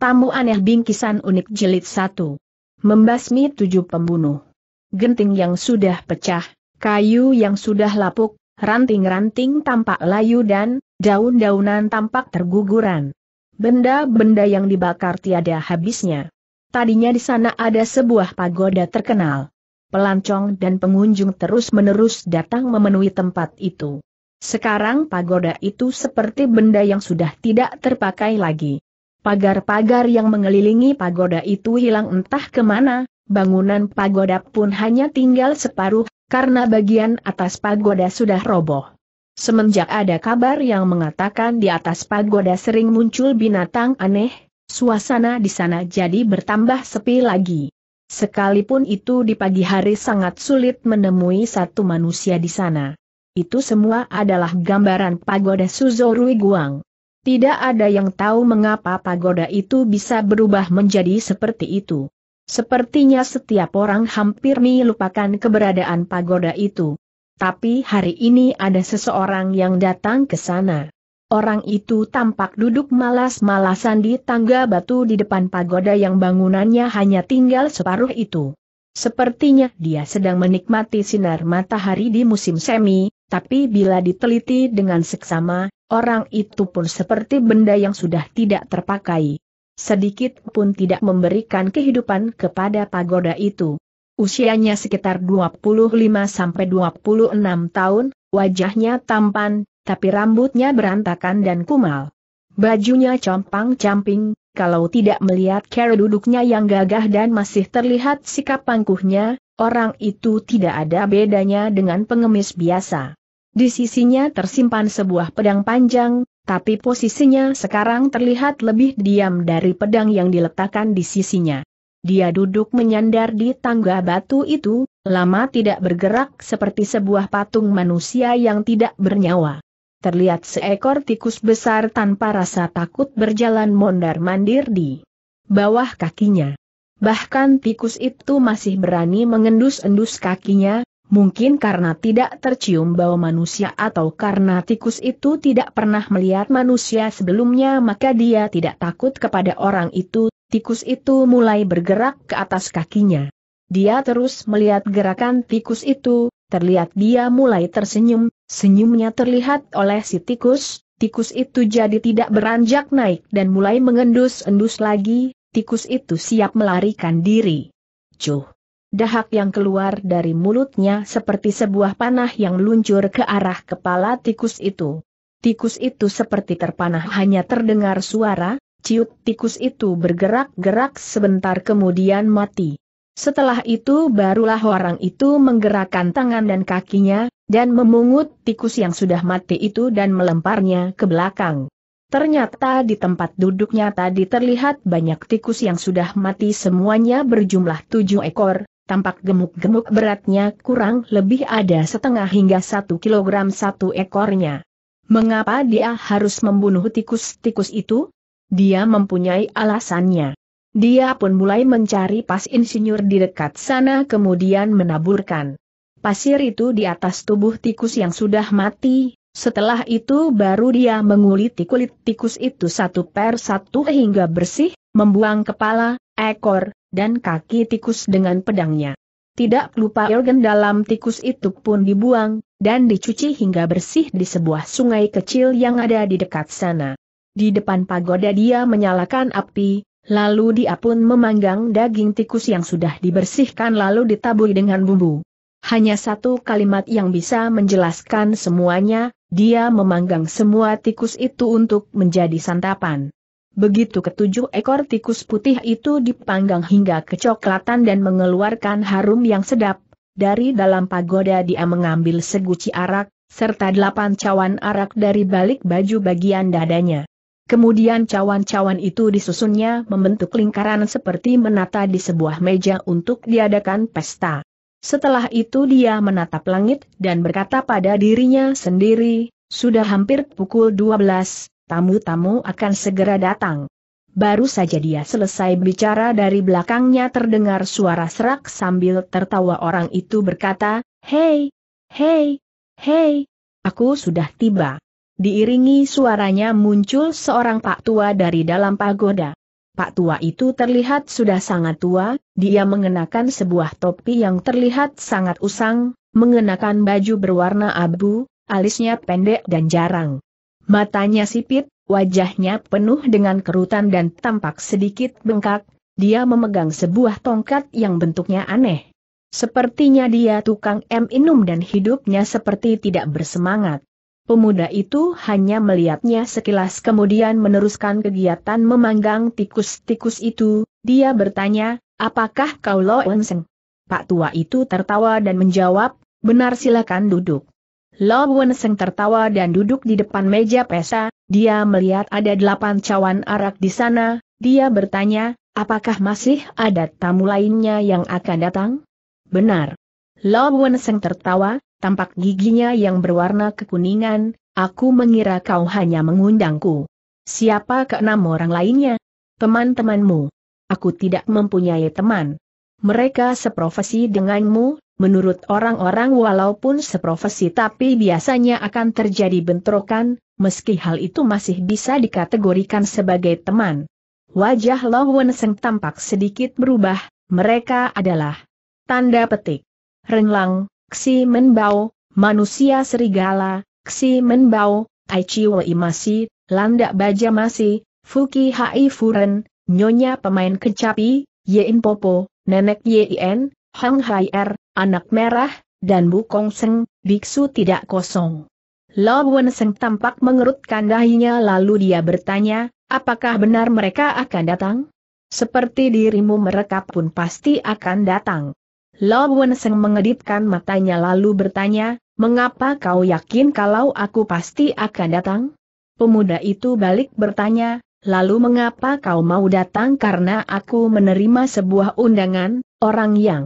Tamu aneh bingkisan unik jelit satu, Membasmi tujuh pembunuh. Genting yang sudah pecah, kayu yang sudah lapuk, ranting-ranting tampak layu dan daun-daunan tampak terguguran. Benda-benda yang dibakar tiada habisnya. Tadinya di sana ada sebuah pagoda terkenal. Pelancong dan pengunjung terus-menerus datang memenuhi tempat itu. Sekarang pagoda itu seperti benda yang sudah tidak terpakai lagi. Pagar-pagar yang mengelilingi pagoda itu hilang entah kemana, bangunan pagoda pun hanya tinggal separuh, karena bagian atas pagoda sudah roboh. Semenjak ada kabar yang mengatakan di atas pagoda sering muncul binatang aneh, suasana di sana jadi bertambah sepi lagi. Sekalipun itu di pagi hari sangat sulit menemui satu manusia di sana. Itu semua adalah gambaran pagoda Suzorui Guang. Tidak ada yang tahu mengapa pagoda itu bisa berubah menjadi seperti itu. Sepertinya setiap orang hampir melupakan keberadaan pagoda itu. Tapi hari ini ada seseorang yang datang ke sana. Orang itu tampak duduk malas-malasan di tangga batu di depan pagoda yang bangunannya hanya tinggal separuh itu. Sepertinya dia sedang menikmati sinar matahari di musim semi, tapi bila diteliti dengan seksama, Orang itu pun seperti benda yang sudah tidak terpakai. Sedikit pun tidak memberikan kehidupan kepada pagoda itu. Usianya sekitar 25-26 tahun, wajahnya tampan, tapi rambutnya berantakan dan kumal. Bajunya compang-camping, kalau tidak melihat cara duduknya yang gagah dan masih terlihat sikap pangkuhnya, orang itu tidak ada bedanya dengan pengemis biasa. Di sisinya tersimpan sebuah pedang panjang, tapi posisinya sekarang terlihat lebih diam dari pedang yang diletakkan di sisinya. Dia duduk menyandar di tangga batu itu, lama tidak bergerak seperti sebuah patung manusia yang tidak bernyawa. Terlihat seekor tikus besar tanpa rasa takut berjalan mondar-mandir di bawah kakinya. Bahkan tikus itu masih berani mengendus-endus kakinya, Mungkin karena tidak tercium bau manusia atau karena tikus itu tidak pernah melihat manusia sebelumnya maka dia tidak takut kepada orang itu, tikus itu mulai bergerak ke atas kakinya. Dia terus melihat gerakan tikus itu, terlihat dia mulai tersenyum, senyumnya terlihat oleh si tikus, tikus itu jadi tidak beranjak naik dan mulai mengendus-endus lagi, tikus itu siap melarikan diri. Cuh! Dahak yang keluar dari mulutnya seperti sebuah panah yang meluncur ke arah kepala tikus itu. Tikus itu seperti terpanah hanya terdengar suara, ciut tikus itu bergerak-gerak sebentar kemudian mati. Setelah itu barulah orang itu menggerakkan tangan dan kakinya, dan memungut tikus yang sudah mati itu dan melemparnya ke belakang. Ternyata di tempat duduknya tadi terlihat banyak tikus yang sudah mati semuanya berjumlah tujuh ekor, tampak gemuk-gemuk beratnya kurang lebih ada setengah hingga satu kilogram satu ekornya. Mengapa dia harus membunuh tikus-tikus itu? Dia mempunyai alasannya. Dia pun mulai mencari pas insinyur di dekat sana kemudian menaburkan pasir itu di atas tubuh tikus yang sudah mati, setelah itu baru dia menguliti kulit tikus itu satu per satu hingga bersih, membuang kepala, ekor, dan kaki tikus dengan pedangnya. Tidak lupa organ dalam tikus itu pun dibuang, dan dicuci hingga bersih di sebuah sungai kecil yang ada di dekat sana. Di depan pagoda dia menyalakan api, lalu dia pun memanggang daging tikus yang sudah dibersihkan lalu ditaburi dengan bumbu. Hanya satu kalimat yang bisa menjelaskan semuanya, dia memanggang semua tikus itu untuk menjadi santapan. Begitu ketujuh ekor tikus putih itu dipanggang hingga kecoklatan dan mengeluarkan harum yang sedap, dari dalam pagoda dia mengambil seguci arak, serta delapan cawan arak dari balik baju bagian dadanya. Kemudian cawan-cawan itu disusunnya membentuk lingkaran seperti menata di sebuah meja untuk diadakan pesta. Setelah itu dia menatap langit dan berkata pada dirinya sendiri, sudah hampir pukul 12, tamu-tamu akan segera datang. Baru saja dia selesai bicara dari belakangnya terdengar suara serak sambil tertawa orang itu berkata, Hei, hei, hei, aku sudah tiba. Diiringi suaranya muncul seorang pak tua dari dalam pagoda. Pak tua itu terlihat sudah sangat tua, dia mengenakan sebuah topi yang terlihat sangat usang, mengenakan baju berwarna abu, alisnya pendek dan jarang. Matanya sipit, wajahnya penuh dengan kerutan dan tampak sedikit bengkak, dia memegang sebuah tongkat yang bentuknya aneh. Sepertinya dia tukang M inum dan hidupnya seperti tidak bersemangat. Pemuda itu hanya melihatnya sekilas kemudian meneruskan kegiatan memanggang tikus-tikus itu, dia bertanya, apakah kau Loenseng? Pak tua itu tertawa dan menjawab, benar silakan duduk. Wen Seng tertawa dan duduk di depan meja pesa, dia melihat ada delapan cawan arak di sana, dia bertanya, apakah masih ada tamu lainnya yang akan datang? Benar. Wen Seng tertawa, tampak giginya yang berwarna kekuningan, aku mengira kau hanya mengundangku. Siapa ke enam orang lainnya? Teman-temanmu. Aku tidak mempunyai teman. Mereka seprofesi denganmu, Menurut orang-orang walaupun seprofesi tapi biasanya akan terjadi bentrokan, meski hal itu masih bisa dikategorikan sebagai teman. Wajah Lawen Seng tampak sedikit berubah, mereka adalah tanda petik. Renlang, Xi Menbao, manusia serigala, Xi Menbao, Chi Wei Masi, Landak Baja Masi, Fuki Hai Furen, Nyonya Pemain Kecapi, Yein Popo, Nenek Yein, Hang Hai Er, anak merah, dan Bukong Seng, biksu tidak kosong. Wen Seng tampak mengerutkan dahinya lalu dia bertanya, apakah benar mereka akan datang? Seperti dirimu mereka pun pasti akan datang. Wen Seng mengedipkan matanya lalu bertanya, mengapa kau yakin kalau aku pasti akan datang? Pemuda itu balik bertanya, lalu mengapa kau mau datang karena aku menerima sebuah undangan, orang yang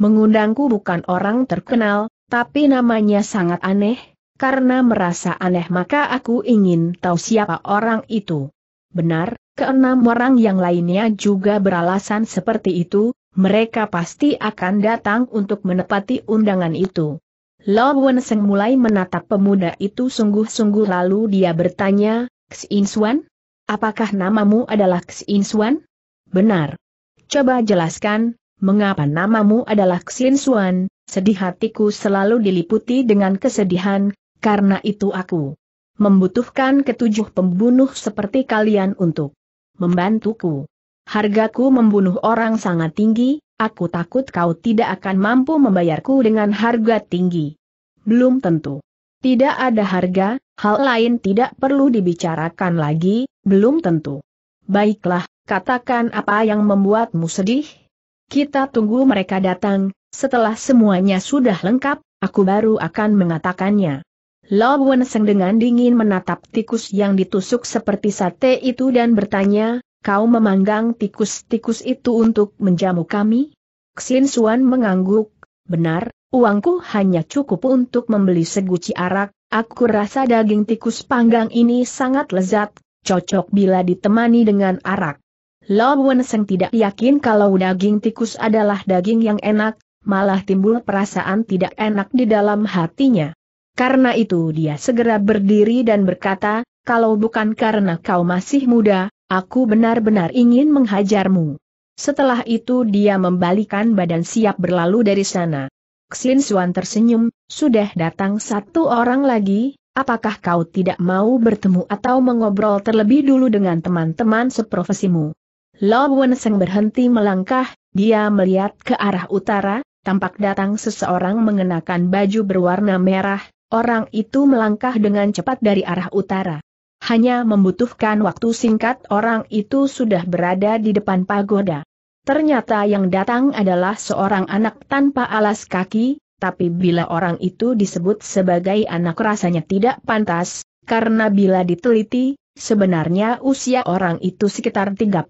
Mengundangku bukan orang terkenal, tapi namanya sangat aneh, karena merasa aneh maka aku ingin tahu siapa orang itu. Benar, keenam orang yang lainnya juga beralasan seperti itu, mereka pasti akan datang untuk menepati undangan itu. Lo Wen Seng mulai menatap pemuda itu sungguh-sungguh lalu dia bertanya, Xin Xuan? Apakah namamu adalah Xin Xuan? Benar. Coba jelaskan, mengapa namamu adalah Xin Xuan, sedih hatiku selalu diliputi dengan kesedihan, karena itu aku membutuhkan ketujuh pembunuh seperti kalian untuk membantuku. Hargaku membunuh orang sangat tinggi, aku takut kau tidak akan mampu membayarku dengan harga tinggi. Belum tentu. Tidak ada harga, hal lain tidak perlu dibicarakan lagi, belum tentu. Baiklah, katakan apa yang membuatmu sedih, kita tunggu mereka datang, setelah semuanya sudah lengkap, aku baru akan mengatakannya. Lao Wenseng dengan dingin menatap tikus yang ditusuk seperti sate itu dan bertanya, kau memanggang tikus-tikus itu untuk menjamu kami? Xin Suan mengangguk, benar, uangku hanya cukup untuk membeli seguci arak, aku rasa daging tikus panggang ini sangat lezat, cocok bila ditemani dengan arak. Lo Wenseng tidak yakin kalau daging tikus adalah daging yang enak, malah timbul perasaan tidak enak di dalam hatinya. Karena itu dia segera berdiri dan berkata, kalau bukan karena kau masih muda, aku benar-benar ingin menghajarmu. Setelah itu dia membalikan badan siap berlalu dari sana. Xin Suan tersenyum, sudah datang satu orang lagi, apakah kau tidak mau bertemu atau mengobrol terlebih dulu dengan teman-teman seprofesimu? Lao Wenseng berhenti melangkah, dia melihat ke arah utara, tampak datang seseorang mengenakan baju berwarna merah, orang itu melangkah dengan cepat dari arah utara. Hanya membutuhkan waktu singkat orang itu sudah berada di depan pagoda. Ternyata yang datang adalah seorang anak tanpa alas kaki, tapi bila orang itu disebut sebagai anak rasanya tidak pantas, karena bila diteliti, Sebenarnya usia orang itu sekitar 35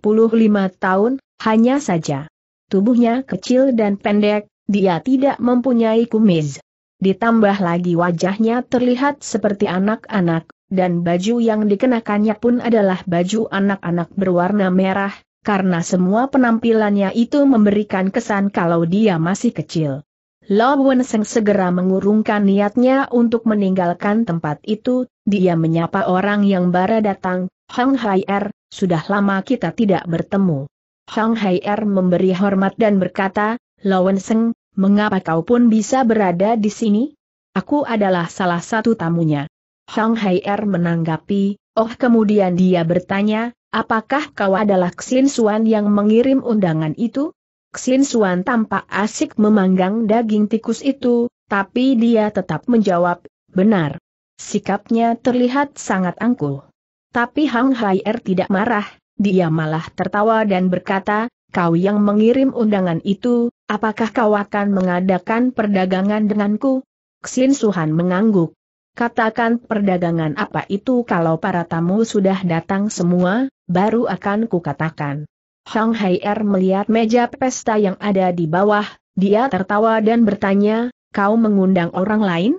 tahun, hanya saja. Tubuhnya kecil dan pendek, dia tidak mempunyai kumis. Ditambah lagi wajahnya terlihat seperti anak-anak, dan baju yang dikenakannya pun adalah baju anak-anak berwarna merah, karena semua penampilannya itu memberikan kesan kalau dia masih kecil. Lo Wen Seng segera mengurungkan niatnya untuk meninggalkan tempat itu, dia menyapa orang yang baru datang, Hang Hai Er, sudah lama kita tidak bertemu. Hang Hai Er memberi hormat dan berkata, Lo Wen Seng, mengapa kau pun bisa berada di sini? Aku adalah salah satu tamunya. Hang Hai Er menanggapi, oh kemudian dia bertanya, apakah kau adalah Xin Suan yang mengirim undangan itu? Xin Suan tampak asik memanggang daging tikus itu, tapi dia tetap menjawab, benar. Sikapnya terlihat sangat angkuh. Tapi Hang Hai Er tidak marah, dia malah tertawa dan berkata, kau yang mengirim undangan itu, apakah kau akan mengadakan perdagangan denganku? Xin Suhan mengangguk. Katakan perdagangan apa itu kalau para tamu sudah datang semua, baru akan kukatakan. Hang Hai Er melihat meja pesta yang ada di bawah, dia tertawa dan bertanya, kau mengundang orang lain?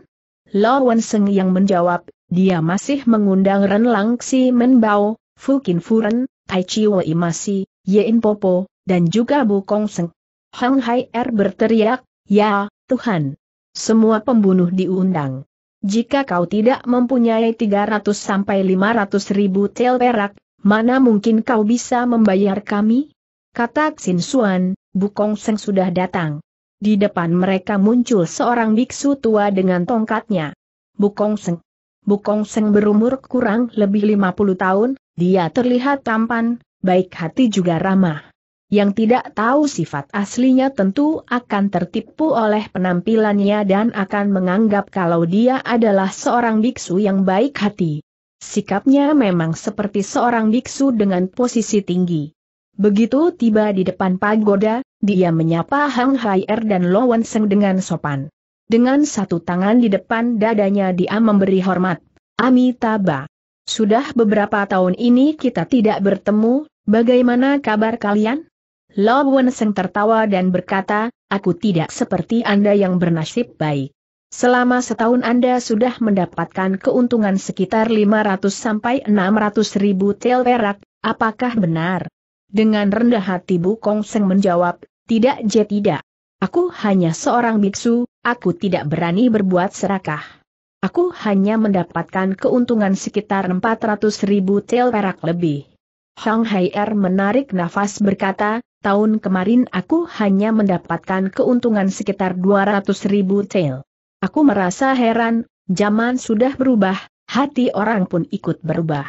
Lawan Seng yang menjawab, dia masih mengundang Ren Langsi Menbao, Fukin Furen, Tai Chi Wei Masi, Yein Popo, dan juga Bu Kong Seng. Hang Hai Er berteriak, ya, Tuhan. Semua pembunuh diundang. Jika kau tidak mempunyai 300 sampai 500 ribu tel perak, mana mungkin kau bisa membayar kami? Kata Xin Suan, Bukong Seng sudah datang. Di depan mereka muncul seorang biksu tua dengan tongkatnya. Bukong Seng. Bukong Seng berumur kurang lebih 50 tahun, dia terlihat tampan, baik hati juga ramah. Yang tidak tahu sifat aslinya tentu akan tertipu oleh penampilannya dan akan menganggap kalau dia adalah seorang biksu yang baik hati. Sikapnya memang seperti seorang biksu dengan posisi tinggi. Begitu tiba di depan pagoda, dia menyapa Hang Hai Er dan Lo Wen Seng dengan sopan. Dengan satu tangan di depan dadanya dia memberi hormat. Amitabha. Sudah beberapa tahun ini kita tidak bertemu, bagaimana kabar kalian? Lo Wen Seng tertawa dan berkata, aku tidak seperti Anda yang bernasib baik. Selama setahun Anda sudah mendapatkan keuntungan sekitar 500 sampai 600 ribu tel perak, apakah benar? Dengan rendah hati Bu Kong Seng menjawab, tidak je tidak. Aku hanya seorang biksu, aku tidak berani berbuat serakah. Aku hanya mendapatkan keuntungan sekitar 400 ribu tel perak lebih. Hang Hai Er menarik nafas berkata, tahun kemarin aku hanya mendapatkan keuntungan sekitar 200 ribu tel. Aku merasa heran, zaman sudah berubah, hati orang pun ikut berubah.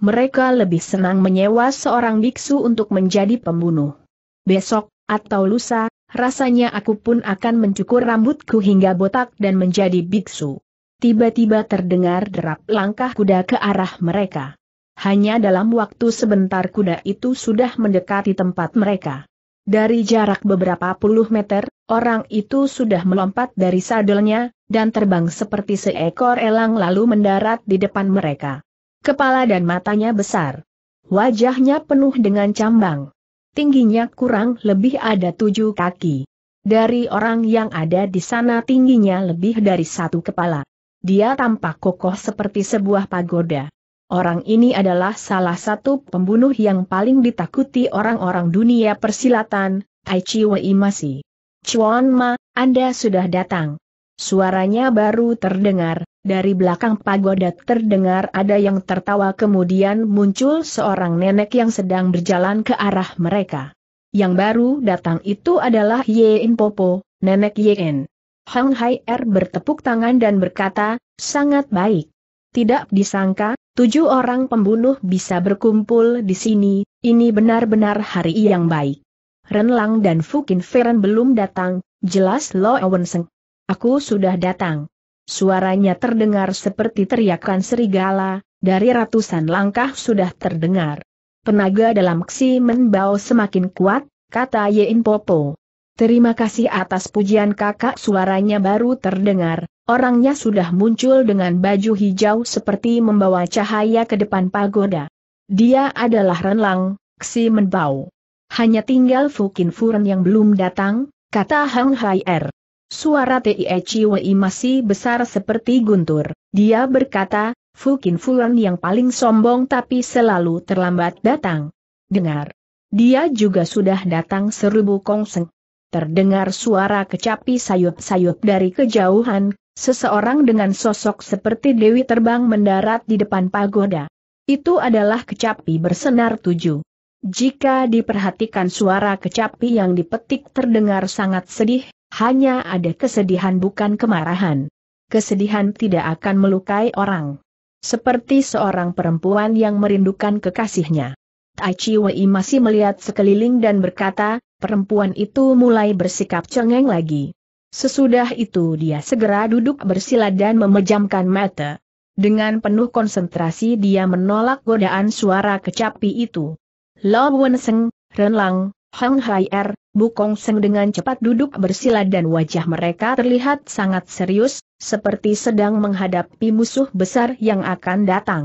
Mereka lebih senang menyewa seorang biksu untuk menjadi pembunuh. Besok, atau lusa, rasanya aku pun akan mencukur rambutku hingga botak dan menjadi biksu. Tiba-tiba terdengar derap langkah kuda ke arah mereka. Hanya dalam waktu sebentar kuda itu sudah mendekati tempat mereka. Dari jarak beberapa puluh meter, orang itu sudah melompat dari sadelnya, dan terbang seperti seekor elang lalu mendarat di depan mereka. Kepala dan matanya besar. Wajahnya penuh dengan cambang. Tingginya kurang lebih ada tujuh kaki. Dari orang yang ada di sana tingginya lebih dari satu kepala. Dia tampak kokoh seperti sebuah pagoda. Orang ini adalah salah satu pembunuh yang paling ditakuti orang-orang dunia persilatan, Aichi Wei Masi. Chuan Ma, Anda sudah datang. Suaranya baru terdengar, dari belakang pagoda terdengar ada yang tertawa kemudian muncul seorang nenek yang sedang berjalan ke arah mereka. Yang baru datang itu adalah Ye Yein Popo, nenek Ye Yein. Hang Hai Er bertepuk tangan dan berkata, sangat baik. Tidak disangka, Tujuh orang pembunuh bisa berkumpul di sini, ini benar-benar hari yang baik. Renlang dan Fukin Feren belum datang, jelas Lo Owen Seng. Aku sudah datang. Suaranya terdengar seperti teriakan serigala, dari ratusan langkah sudah terdengar. Penaga dalam Ksi Menbao semakin kuat, kata Yein Popo. Terima kasih atas pujian kakak suaranya baru terdengar, Orangnya sudah muncul dengan baju hijau seperti membawa cahaya ke depan pagoda. Dia adalah Renlang, Xi Menbao. Hanya tinggal Fukin Furen yang belum datang, kata Hang Hai Er. Suara Tie Chiwei masih besar seperti guntur. Dia berkata, Fukin Furen yang paling sombong tapi selalu terlambat datang. Dengar. Dia juga sudah datang seribu Kongseng. Terdengar suara kecapi sayup-sayup dari kejauhan, Seseorang dengan sosok seperti Dewi terbang mendarat di depan pagoda. Itu adalah kecapi bersenar tujuh. Jika diperhatikan suara kecapi yang dipetik terdengar sangat sedih, hanya ada kesedihan bukan kemarahan. Kesedihan tidak akan melukai orang. Seperti seorang perempuan yang merindukan kekasihnya. Tai Chi Wei masih melihat sekeliling dan berkata, perempuan itu mulai bersikap cengeng lagi. Sesudah itu dia segera duduk bersila dan memejamkan mata. Dengan penuh konsentrasi dia menolak godaan suara kecapi itu. Lo Wen Seng, Ren Lang, Hang Hai Er, Bukong Seng dengan cepat duduk bersila dan wajah mereka terlihat sangat serius, seperti sedang menghadapi musuh besar yang akan datang.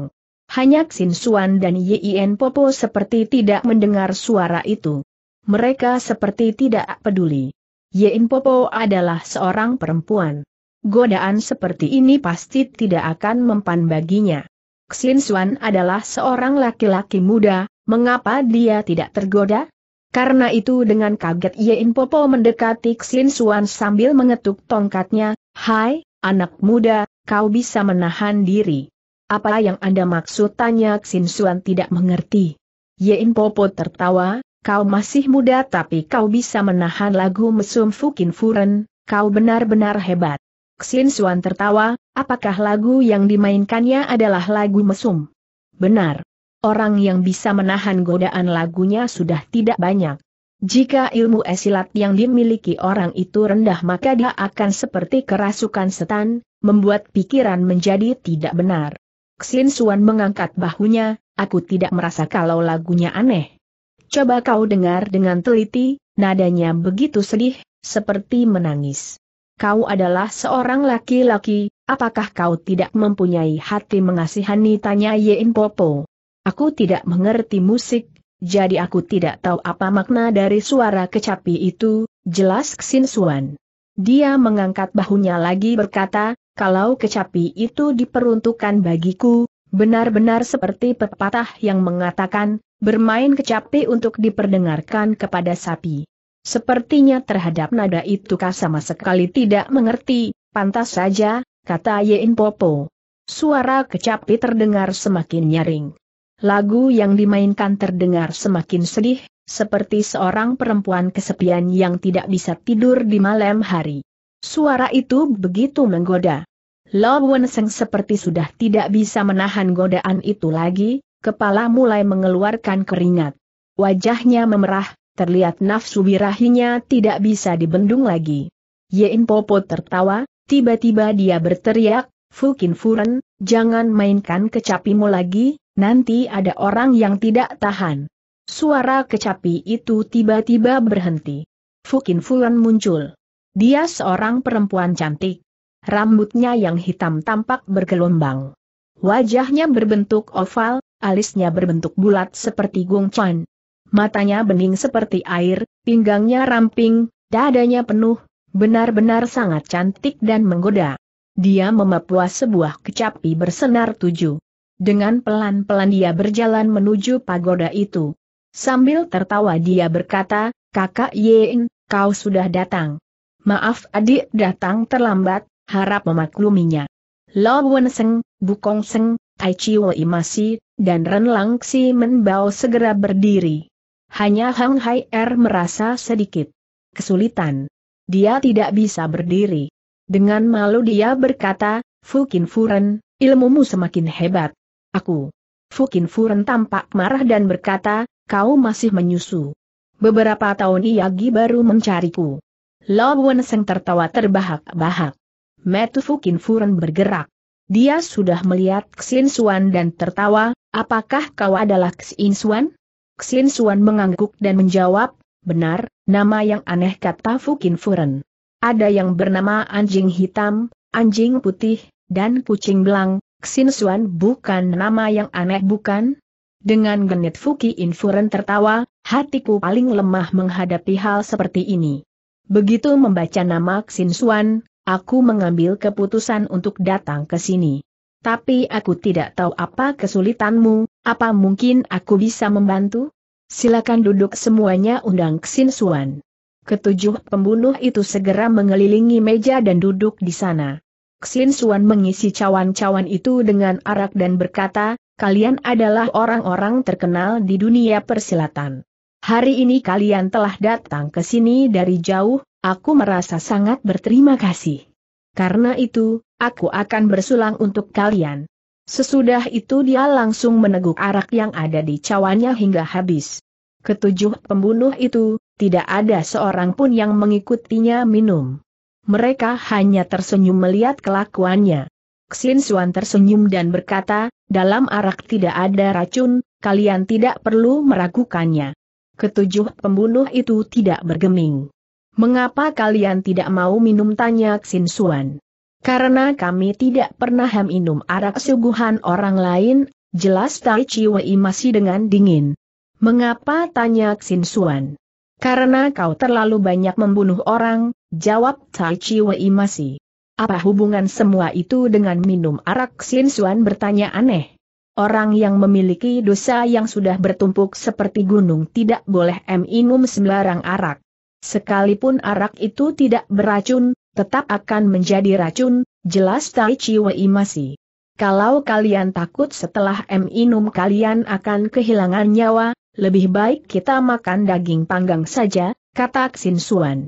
Hanya Xin Suan dan Yien Popo seperti tidak mendengar suara itu. Mereka seperti tidak peduli. Yein Popo adalah seorang perempuan. Godaan seperti ini pasti tidak akan mempan baginya. Xin Xuan adalah seorang laki-laki muda, mengapa dia tidak tergoda? Karena itu dengan kaget Yein Popo mendekati Xin Xuan sambil mengetuk tongkatnya, Hai, anak muda, kau bisa menahan diri. Apa yang Anda maksud tanya Xin Xuan tidak mengerti. Yein Popo tertawa, kau masih muda tapi kau bisa menahan lagu mesum Fukin Furen, kau benar-benar hebat. Xin Suan tertawa, apakah lagu yang dimainkannya adalah lagu mesum? Benar. Orang yang bisa menahan godaan lagunya sudah tidak banyak. Jika ilmu esilat yang dimiliki orang itu rendah maka dia akan seperti kerasukan setan, membuat pikiran menjadi tidak benar. Xin Suan mengangkat bahunya, aku tidak merasa kalau lagunya aneh. Coba kau dengar dengan teliti, nadanya begitu sedih, seperti menangis. Kau adalah seorang laki-laki, apakah kau tidak mempunyai hati mengasihani tanya Yin Popo. Aku tidak mengerti musik, jadi aku tidak tahu apa makna dari suara kecapi itu, jelas Xin Suan. Dia mengangkat bahunya lagi berkata, kalau kecapi itu diperuntukkan bagiku, benar-benar seperti pepatah yang mengatakan, bermain kecapi untuk diperdengarkan kepada sapi. Sepertinya terhadap nada itu kah sama sekali tidak mengerti, pantas saja, kata Yein Popo. Suara kecapi terdengar semakin nyaring. Lagu yang dimainkan terdengar semakin sedih, seperti seorang perempuan kesepian yang tidak bisa tidur di malam hari. Suara itu begitu menggoda. Lo Wen Seng seperti sudah tidak bisa menahan godaan itu lagi, kepala mulai mengeluarkan keringat. Wajahnya memerah, terlihat nafsu birahinya tidak bisa dibendung lagi. Yein Popo tertawa, tiba-tiba dia berteriak, Fukin Furen, jangan mainkan kecapimu lagi, nanti ada orang yang tidak tahan. Suara kecapi itu tiba-tiba berhenti. Fukin Furen muncul. Dia seorang perempuan cantik. Rambutnya yang hitam tampak bergelombang. Wajahnya berbentuk oval, alisnya berbentuk bulat seperti gongcon. Matanya bening seperti air, pinggangnya ramping, dadanya penuh, benar-benar sangat cantik dan menggoda. Dia memapuas sebuah kecapi bersenar tujuh. Dengan pelan-pelan dia berjalan menuju pagoda itu. Sambil tertawa dia berkata, kakak Yein, kau sudah datang. Maaf adik datang terlambat, harap memakluminya. Lo Wenseng. Bukong Seng, Tai Chiu Imasi, dan Ren Lang Si Bao segera berdiri. Hanya Hang Hai Er merasa sedikit kesulitan. Dia tidak bisa berdiri. Dengan malu dia berkata, Fukin Furen, ilmumu semakin hebat. Aku. Fukin Furen tampak marah dan berkata, kau masih menyusu. Beberapa tahun Iyagi baru mencariku. Wen Seng tertawa terbahak-bahak. Metu Fukin Furen bergerak. Dia sudah melihat Xin Xuan dan tertawa, apakah kau adalah Xin Xuan? Xin Xuan mengangguk dan menjawab, benar, nama yang aneh kata Fukin Furen. Ada yang bernama anjing hitam, anjing putih, dan kucing belang, Xin Xuan bukan nama yang aneh bukan? Dengan genit Fuki Infuren tertawa, hatiku paling lemah menghadapi hal seperti ini. Begitu membaca nama Xin Xuan, Aku mengambil keputusan untuk datang ke sini. Tapi aku tidak tahu apa kesulitanmu, apa mungkin aku bisa membantu? Silakan duduk semuanya undang Xin Suan. Ketujuh pembunuh itu segera mengelilingi meja dan duduk di sana. Xin Suan mengisi cawan-cawan itu dengan arak dan berkata, kalian adalah orang-orang terkenal di dunia persilatan. Hari ini kalian telah datang ke sini dari jauh, Aku merasa sangat berterima kasih. Karena itu, aku akan bersulang untuk kalian. Sesudah itu dia langsung meneguk arak yang ada di cawannya hingga habis. Ketujuh pembunuh itu, tidak ada seorang pun yang mengikutinya minum. Mereka hanya tersenyum melihat kelakuannya. Xin Suan tersenyum dan berkata, dalam arak tidak ada racun, kalian tidak perlu meragukannya. Ketujuh pembunuh itu tidak bergeming. Mengapa kalian tidak mau minum tanya Xin Suan? Karena kami tidak pernah minum arak suguhan orang lain, jelas Tai Chi Wei masih dengan dingin. Mengapa tanya Xin Suan? Karena kau terlalu banyak membunuh orang, jawab Tai Chi Wei masih. Apa hubungan semua itu dengan minum arak Xin Suan bertanya aneh. Orang yang memiliki dosa yang sudah bertumpuk seperti gunung tidak boleh minum sembarang arak. Sekalipun arak itu tidak beracun, tetap akan menjadi racun, jelas Tai Chi Wei masih. Kalau kalian takut setelah minum kalian akan kehilangan nyawa, lebih baik kita makan daging panggang saja, kata Xin Suan.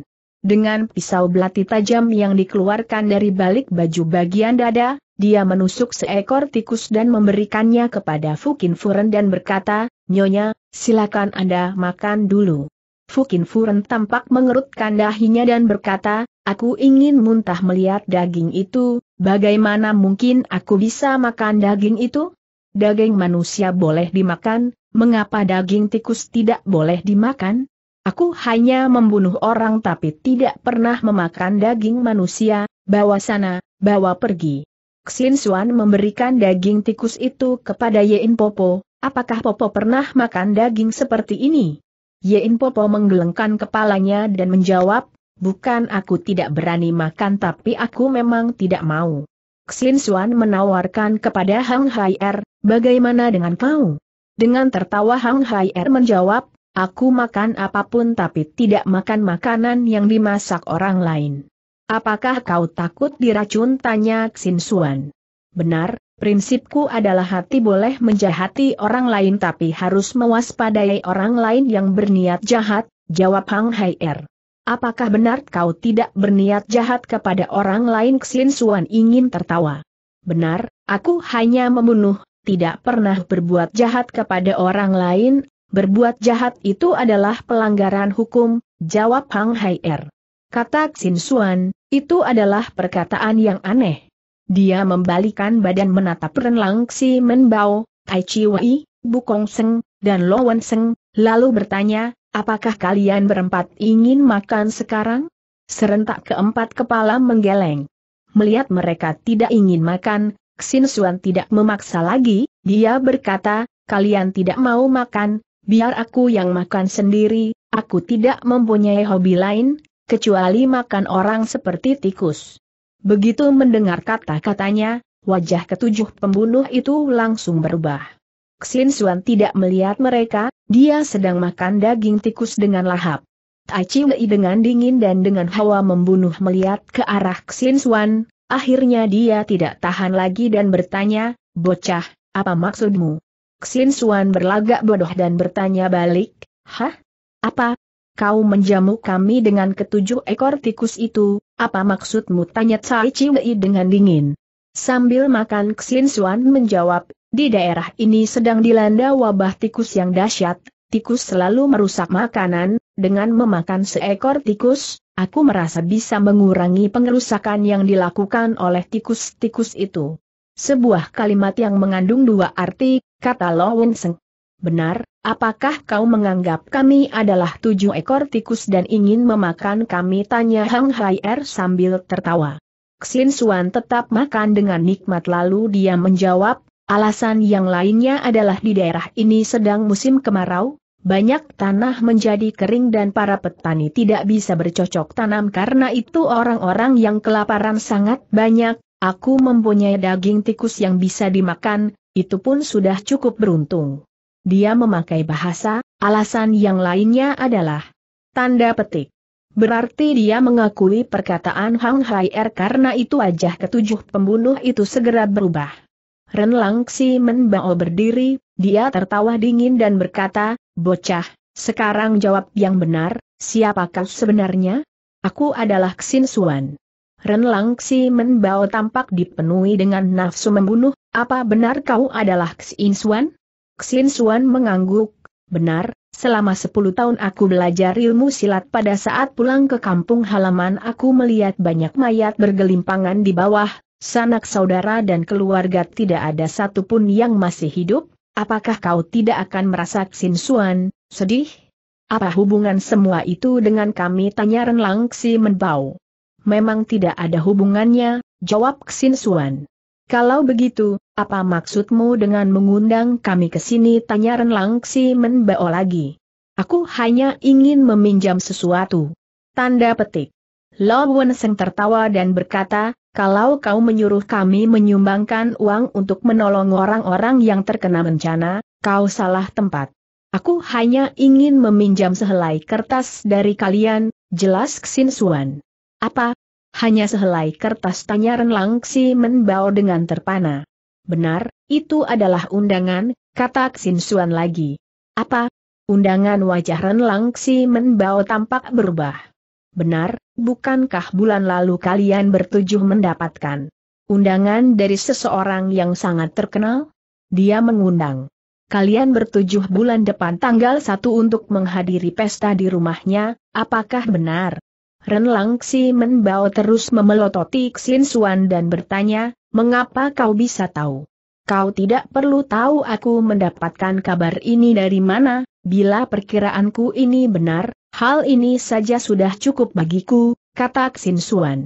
Dengan pisau belati tajam yang dikeluarkan dari balik baju bagian dada, dia menusuk seekor tikus dan memberikannya kepada Fukin Furen dan berkata, Nyonya, silakan Anda makan dulu. Fukin Furen tampak mengerutkan dahinya dan berkata, aku ingin muntah melihat daging itu, bagaimana mungkin aku bisa makan daging itu? Daging manusia boleh dimakan, mengapa daging tikus tidak boleh dimakan? Aku hanya membunuh orang tapi tidak pernah memakan daging manusia, bawa sana, bawa pergi. Xin Xuan memberikan daging tikus itu kepada Yein Popo, apakah Popo pernah makan daging seperti ini? Yein Popo menggelengkan kepalanya dan menjawab, bukan aku tidak berani makan tapi aku memang tidak mau. Xin Xuan menawarkan kepada Hang Hai Er, bagaimana dengan kau? Dengan tertawa Hang Hai Er menjawab, aku makan apapun tapi tidak makan makanan yang dimasak orang lain. Apakah kau takut diracun? Tanya Xin Xuan. Benar, prinsipku adalah hati boleh menjahati orang lain tapi harus mewaspadai orang lain yang berniat jahat, jawab Hang Hai Er. Apakah benar kau tidak berniat jahat kepada orang lain? Xin Suan ingin tertawa. Benar, aku hanya membunuh, tidak pernah berbuat jahat kepada orang lain, berbuat jahat itu adalah pelanggaran hukum, jawab Hang Hai Er. Kata Xin Suan, itu adalah perkataan yang aneh. Dia membalikan badan menatap Ren Langsi Menbao, Tai Chi Wei, Bukong Seng, dan Wen Seng, lalu bertanya, apakah kalian berempat ingin makan sekarang? Serentak keempat kepala menggeleng. Melihat mereka tidak ingin makan, Xin Xuan tidak memaksa lagi, dia berkata, kalian tidak mau makan, biar aku yang makan sendiri, aku tidak mempunyai hobi lain, kecuali makan orang seperti tikus. Begitu mendengar kata-katanya, wajah ketujuh pembunuh itu langsung berubah. Xin Xuan tidak melihat mereka, dia sedang makan daging tikus dengan lahap. Tai Chi Wei dengan dingin dan dengan hawa membunuh melihat ke arah Xin Xuan, akhirnya dia tidak tahan lagi dan bertanya, Bocah, apa maksudmu? Xin Xuan berlagak bodoh dan bertanya balik, Hah? Apa, kau menjamu kami dengan ketujuh ekor tikus itu, apa maksudmu tanya Cai Ciwei dengan dingin. Sambil makan Xin Xuan menjawab, di daerah ini sedang dilanda wabah tikus yang dahsyat, tikus selalu merusak makanan, dengan memakan seekor tikus, aku merasa bisa mengurangi pengerusakan yang dilakukan oleh tikus-tikus itu. Sebuah kalimat yang mengandung dua arti, kata Lo Wenseng. Benar, apakah kau menganggap kami adalah tujuh ekor tikus dan ingin memakan kami? Tanya Hang Hai Er sambil tertawa. Xin Suan tetap makan dengan nikmat lalu dia menjawab, alasan yang lainnya adalah di daerah ini sedang musim kemarau, banyak tanah menjadi kering dan para petani tidak bisa bercocok tanam karena itu orang-orang yang kelaparan sangat banyak, aku mempunyai daging tikus yang bisa dimakan, itu pun sudah cukup beruntung. Dia memakai bahasa, alasan yang lainnya adalah tanda petik. Berarti dia mengakui perkataan Hang Hai Er karena itu wajah ketujuh pembunuh itu segera berubah. Ren Langsi Menbao berdiri, dia tertawa dingin dan berkata, Bocah, sekarang jawab yang benar, siapa kau sebenarnya? Aku adalah Xin Suan. Ren Langsi Menbao tampak dipenuhi dengan nafsu membunuh, apa benar kau adalah Xin Suan? Xin Suan mengangguk, benar, selama 10 tahun aku belajar ilmu silat pada saat pulang ke kampung halaman aku melihat banyak mayat bergelimpangan di bawah, sanak saudara dan keluarga tidak ada satupun yang masih hidup, apakah kau tidak akan merasa Xin Suan, sedih? Apa hubungan semua itu dengan kami tanya Renlang Langsi Menbau? Memang tidak ada hubungannya, jawab Xin Suan. Kalau begitu, apa maksudmu dengan mengundang kami ke sini? Tanya Ren Si Menbao lagi. Aku hanya ingin meminjam sesuatu. Tanda petik. Lo Wenseng tertawa dan berkata, kalau kau menyuruh kami menyumbangkan uang untuk menolong orang-orang yang terkena bencana, kau salah tempat. Aku hanya ingin meminjam sehelai kertas dari kalian, jelas Xin Suan. Apa? Hanya sehelai kertas tanya Ren Si Menbao dengan terpana. Benar, itu adalah undangan, kata Xin Suan lagi. Apa? Undangan wajah Renlang Si Menbao tampak berubah. Benar, bukankah bulan lalu kalian bertujuh mendapatkan undangan dari seseorang yang sangat terkenal? Dia mengundang. Kalian bertujuh bulan depan tanggal satu untuk menghadiri pesta di rumahnya, apakah benar? Ren Langsi Menbao terus memelototi Xin Suan dan bertanya, mengapa kau bisa tahu? Kau tidak perlu tahu aku mendapatkan kabar ini dari mana, bila perkiraanku ini benar, hal ini saja sudah cukup bagiku, kata Xin Suan.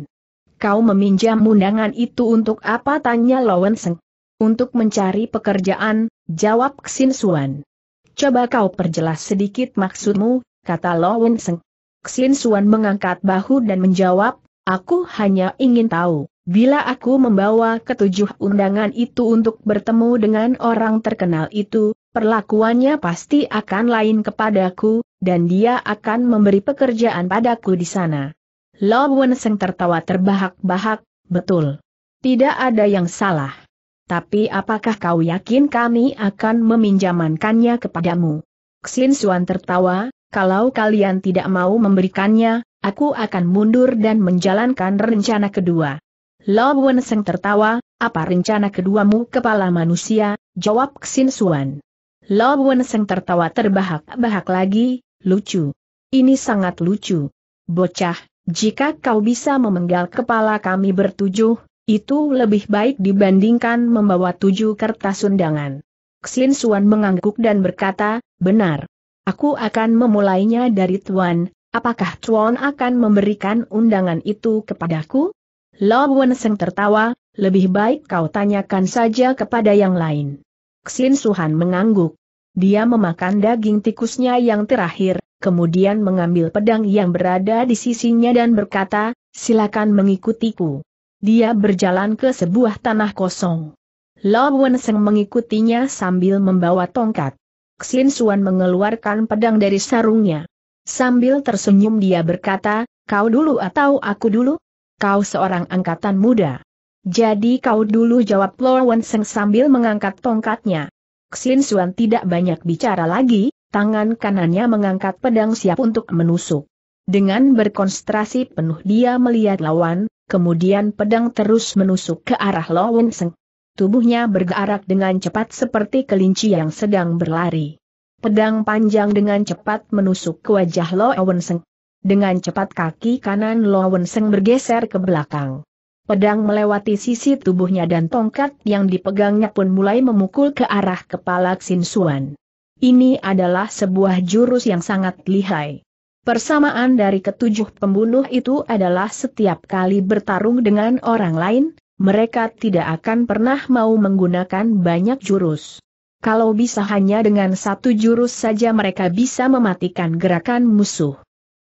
Kau meminjam undangan itu untuk apa tanya Lawen Seng? Untuk mencari pekerjaan, jawab Xin Suan. Coba kau perjelas sedikit maksudmu, kata Lawen Seng. Xin Suan mengangkat bahu dan menjawab, aku hanya ingin tahu, bila aku membawa ketujuh undangan itu untuk bertemu dengan orang terkenal itu, perlakuannya pasti akan lain kepadaku, dan dia akan memberi pekerjaan padaku di sana. Lo Wen Seng tertawa terbahak-bahak, betul. Tidak ada yang salah. Tapi apakah kau yakin kami akan meminjamankannya kepadamu? Xin Suan tertawa, kalau kalian tidak mau memberikannya, aku akan mundur dan menjalankan rencana kedua. Lo Wenseng tertawa, apa rencana keduamu kepala manusia, jawab Xin Suan. Lo Wenseng tertawa terbahak-bahak lagi, lucu. Ini sangat lucu. Bocah, jika kau bisa memenggal kepala kami bertujuh, itu lebih baik dibandingkan membawa tujuh kertas undangan. Xin Suan mengangguk dan berkata, benar. Aku akan memulainya dari Tuan, apakah Tuan akan memberikan undangan itu kepadaku? Lo Wen tertawa, lebih baik kau tanyakan saja kepada yang lain. Xin Suhan mengangguk. Dia memakan daging tikusnya yang terakhir, kemudian mengambil pedang yang berada di sisinya dan berkata, silakan mengikutiku. Dia berjalan ke sebuah tanah kosong. Lo Wen mengikutinya sambil membawa tongkat. Xin Suan mengeluarkan pedang dari sarungnya. Sambil tersenyum dia berkata, kau dulu atau aku dulu? Kau seorang angkatan muda. Jadi kau dulu jawab Lo Seng sambil mengangkat tongkatnya. Xin Suan tidak banyak bicara lagi, tangan kanannya mengangkat pedang siap untuk menusuk. Dengan berkonsentrasi penuh dia melihat lawan, kemudian pedang terus menusuk ke arah Lo Seng. Tubuhnya bergerak dengan cepat seperti kelinci yang sedang berlari. Pedang panjang dengan cepat menusuk ke wajah Lo Seng. Dengan cepat kaki kanan Lo Seng bergeser ke belakang. Pedang melewati sisi tubuhnya dan tongkat yang dipegangnya pun mulai memukul ke arah kepala Xin Suan. Ini adalah sebuah jurus yang sangat lihai. Persamaan dari ketujuh pembunuh itu adalah setiap kali bertarung dengan orang lain, mereka tidak akan pernah mau menggunakan banyak jurus. Kalau bisa hanya dengan satu jurus saja mereka bisa mematikan gerakan musuh.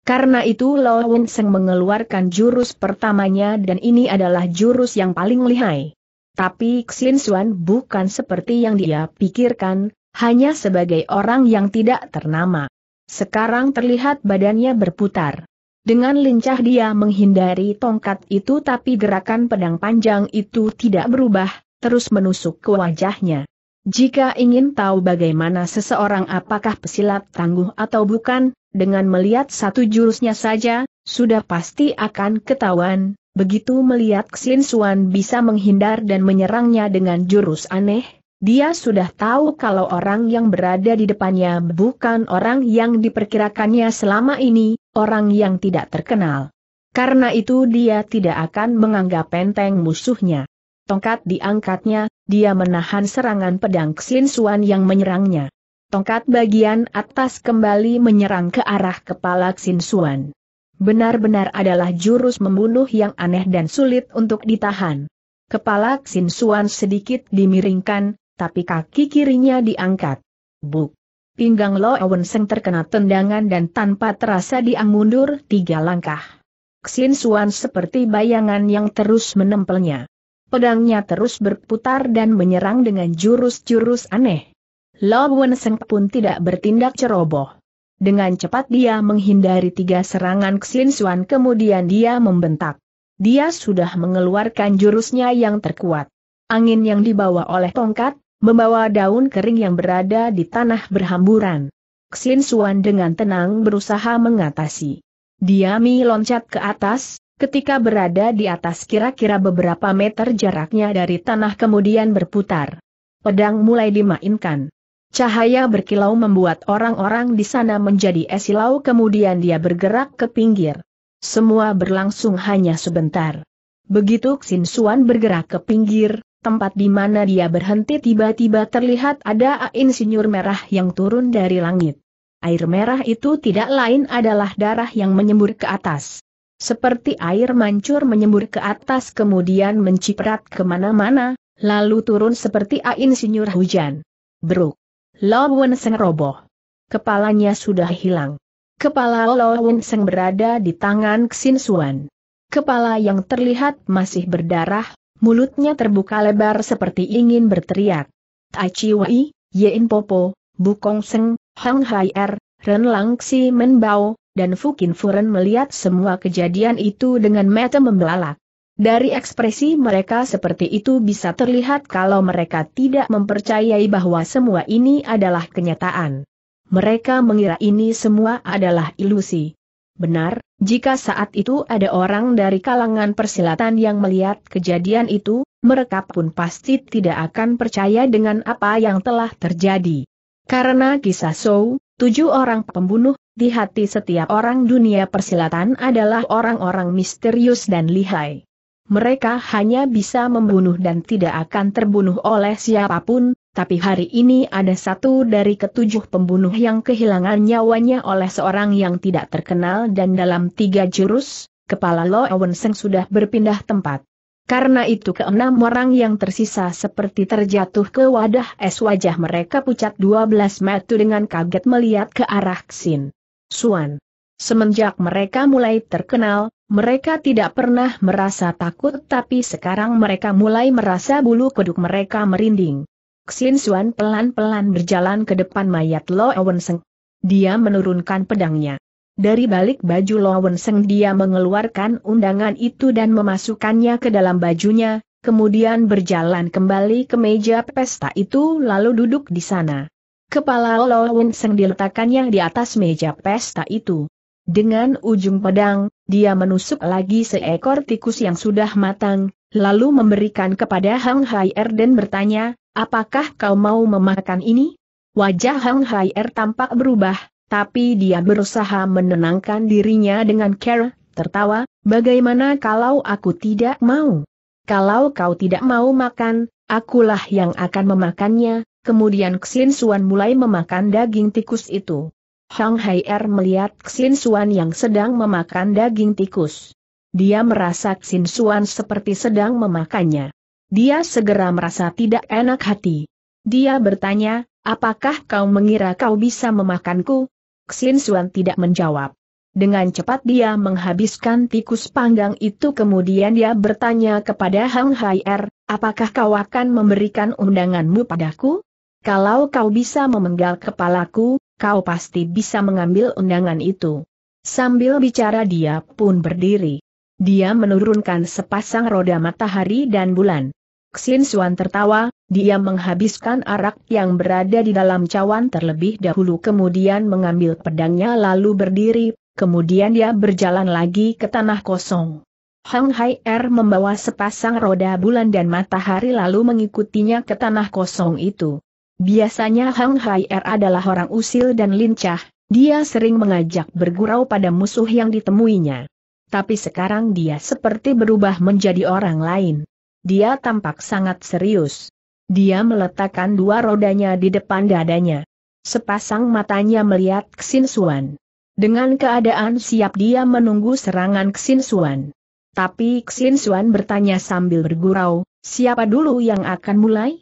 Karena itu Lo Wen Seng mengeluarkan jurus pertamanya dan ini adalah jurus yang paling lihai. Tapi Xin Xuan bukan seperti yang dia pikirkan, hanya sebagai orang yang tidak ternama. Sekarang terlihat badannya berputar. Dengan lincah dia menghindari tongkat itu tapi gerakan pedang panjang itu tidak berubah, terus menusuk ke wajahnya. Jika ingin tahu bagaimana seseorang apakah pesilat tangguh atau bukan, dengan melihat satu jurusnya saja, sudah pasti akan ketahuan. Begitu melihat Xin Suan bisa menghindar dan menyerangnya dengan jurus aneh, dia sudah tahu kalau orang yang berada di depannya bukan orang yang diperkirakannya selama ini, orang yang tidak terkenal. Karena itu dia tidak akan menganggap enteng musuhnya. Tongkat diangkatnya, dia menahan serangan pedang Xinsuan yang menyerangnya. Tongkat bagian atas kembali menyerang ke arah kepala Suan. Benar-benar adalah jurus membunuh yang aneh dan sulit untuk ditahan. Kepala Suan sedikit dimiringkan, tapi kaki kirinya diangkat. Buk! pinggang Lo Owen Seng terkena tendangan dan tanpa terasa dia mundur tiga langkah. Xin Suan seperti bayangan yang terus menempelnya. Pedangnya terus berputar dan menyerang dengan jurus-jurus aneh. Lo Owen Seng pun tidak bertindak ceroboh. Dengan cepat dia menghindari tiga serangan Xin Suan kemudian dia membentak. Dia sudah mengeluarkan jurusnya yang terkuat. Angin yang dibawa oleh tongkat, membawa daun kering yang berada di tanah berhamburan. Xin Suan dengan tenang berusaha mengatasi. Diami loncat ke atas, ketika berada di atas kira-kira beberapa meter jaraknya dari tanah kemudian berputar. Pedang mulai dimainkan. Cahaya berkilau membuat orang-orang di sana menjadi esilau kemudian dia bergerak ke pinggir. Semua berlangsung hanya sebentar. Begitu Xin Suan bergerak ke pinggir, tempat di mana dia berhenti tiba-tiba terlihat ada insinyur merah yang turun dari langit. Air merah itu tidak lain adalah darah yang menyembur ke atas. Seperti air mancur menyembur ke atas kemudian menciprat kemana-mana, lalu turun seperti insinyur hujan. Bruk. Wen Seng roboh. Kepalanya sudah hilang. Kepala Wen Seng berada di tangan Xin Suan. Kepala yang terlihat masih berdarah, Mulutnya terbuka lebar seperti ingin berteriak. Tai Chi Wei, Yin Popo, Bukong Seng, Hang Hai Er, Ren Lang Si Men Bao, dan Fukin Furen melihat semua kejadian itu dengan mata membelalak. Dari ekspresi mereka seperti itu bisa terlihat kalau mereka tidak mempercayai bahwa semua ini adalah kenyataan. Mereka mengira ini semua adalah ilusi. Benar, jika saat itu ada orang dari kalangan persilatan yang melihat kejadian itu, mereka pun pasti tidak akan percaya dengan apa yang telah terjadi. Karena kisah Sou, tujuh orang pembunuh, di hati setiap orang dunia persilatan adalah orang-orang misterius dan lihai. Mereka hanya bisa membunuh dan tidak akan terbunuh oleh siapapun, tapi hari ini ada satu dari ketujuh pembunuh yang kehilangan nyawanya oleh seorang yang tidak terkenal dan dalam tiga jurus, kepala Lo Owen Seng sudah berpindah tempat. Karena itu keenam orang yang tersisa seperti terjatuh ke wadah es wajah mereka pucat 12 metu dengan kaget melihat ke arah Xin. Suan. Semenjak mereka mulai terkenal, mereka tidak pernah merasa takut tapi sekarang mereka mulai merasa bulu kuduk mereka merinding. Xin Xuan pelan-pelan berjalan ke depan mayat Lo Seng. Dia menurunkan pedangnya. Dari balik baju Lo Seng dia mengeluarkan undangan itu dan memasukkannya ke dalam bajunya, kemudian berjalan kembali ke meja pesta itu lalu duduk di sana. Kepala Lo Seng diletakkannya di atas meja pesta itu. Dengan ujung pedang, dia menusuk lagi seekor tikus yang sudah matang, lalu memberikan kepada Hang Hai Erden bertanya, Apakah kau mau memakan ini? Wajah Hang Hai Er tampak berubah, tapi dia berusaha menenangkan dirinya dengan care, tertawa, bagaimana kalau aku tidak mau? Kalau kau tidak mau makan, akulah yang akan memakannya, kemudian Xin Suan mulai memakan daging tikus itu. Hang Hai Er melihat Xin Suan yang sedang memakan daging tikus. Dia merasa Xin Suan seperti sedang memakannya. Dia segera merasa tidak enak hati. Dia bertanya, apakah kau mengira kau bisa memakanku? Xin Suan tidak menjawab. Dengan cepat dia menghabiskan tikus panggang itu kemudian dia bertanya kepada Hang Hai Er, apakah kau akan memberikan undanganmu padaku? Kalau kau bisa memenggal kepalaku, kau pasti bisa mengambil undangan itu. Sambil bicara dia pun berdiri. Dia menurunkan sepasang roda matahari dan bulan. Xin Suan tertawa, dia menghabiskan arak yang berada di dalam cawan terlebih dahulu kemudian mengambil pedangnya lalu berdiri, kemudian dia berjalan lagi ke tanah kosong. Hang Hai Er membawa sepasang roda bulan dan matahari lalu mengikutinya ke tanah kosong itu. Biasanya Hang Hai Er adalah orang usil dan lincah, dia sering mengajak bergurau pada musuh yang ditemuinya. Tapi sekarang dia seperti berubah menjadi orang lain dia tampak sangat serius. Dia meletakkan dua rodanya di depan dadanya. Sepasang matanya melihat Ksinsuan. Dengan keadaan siap dia menunggu serangan Ksinsuan. Tapi Ksinsuan bertanya sambil bergurau, siapa dulu yang akan mulai?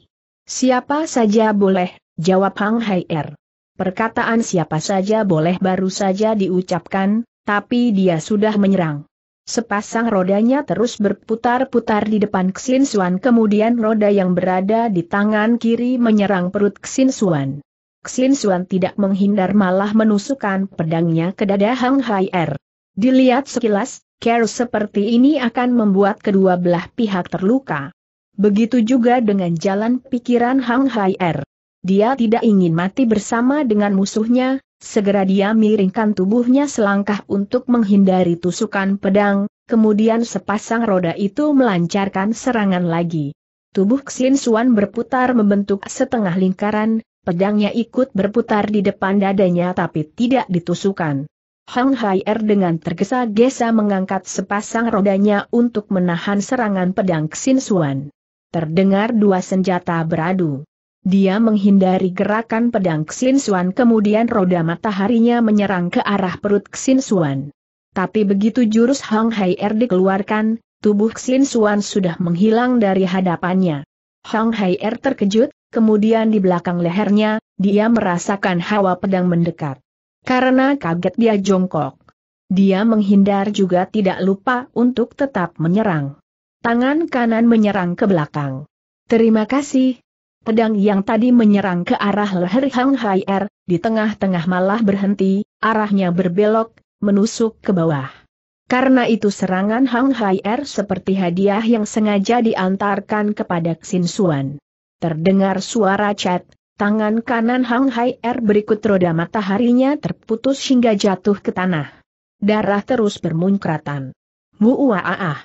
Siapa saja boleh, jawab Hang Hai Er. Perkataan siapa saja boleh baru saja diucapkan, tapi dia sudah menyerang. Sepasang rodanya terus berputar-putar di depan Xin Suan kemudian roda yang berada di tangan kiri menyerang perut Xin Suan. Xin Suan tidak menghindar malah menusukkan pedangnya ke dada Hang Hai Er. Dilihat sekilas, care seperti ini akan membuat kedua belah pihak terluka. Begitu juga dengan jalan pikiran Hang Hai Er. Dia tidak ingin mati bersama dengan musuhnya, Segera dia miringkan tubuhnya selangkah untuk menghindari tusukan pedang, kemudian sepasang roda itu melancarkan serangan lagi. Tubuh Xin Suan berputar membentuk setengah lingkaran, pedangnya ikut berputar di depan dadanya tapi tidak ditusukan. Hang Hai Er dengan tergesa-gesa mengangkat sepasang rodanya untuk menahan serangan pedang Xin Suan. Terdengar dua senjata beradu. Dia menghindari gerakan pedang Xin Xuan kemudian roda mataharinya menyerang ke arah perut Xin Xuan. Tapi begitu jurus Hong Hai Er dikeluarkan, tubuh Xin Xuan sudah menghilang dari hadapannya. Hong Hai Er terkejut, kemudian di belakang lehernya, dia merasakan hawa pedang mendekat. Karena kaget dia jongkok. Dia menghindar juga tidak lupa untuk tetap menyerang. Tangan kanan menyerang ke belakang. Terima kasih, Pedang yang tadi menyerang ke arah leher Hang Hai Er, di tengah-tengah malah berhenti, arahnya berbelok, menusuk ke bawah. Karena itu serangan Hang Hai Er seperti hadiah yang sengaja diantarkan kepada Xin Suan. Terdengar suara cat, tangan kanan Hang Hai Er berikut roda mataharinya terputus hingga jatuh ke tanah. Darah terus bermunkratan. Mu'ua'ah.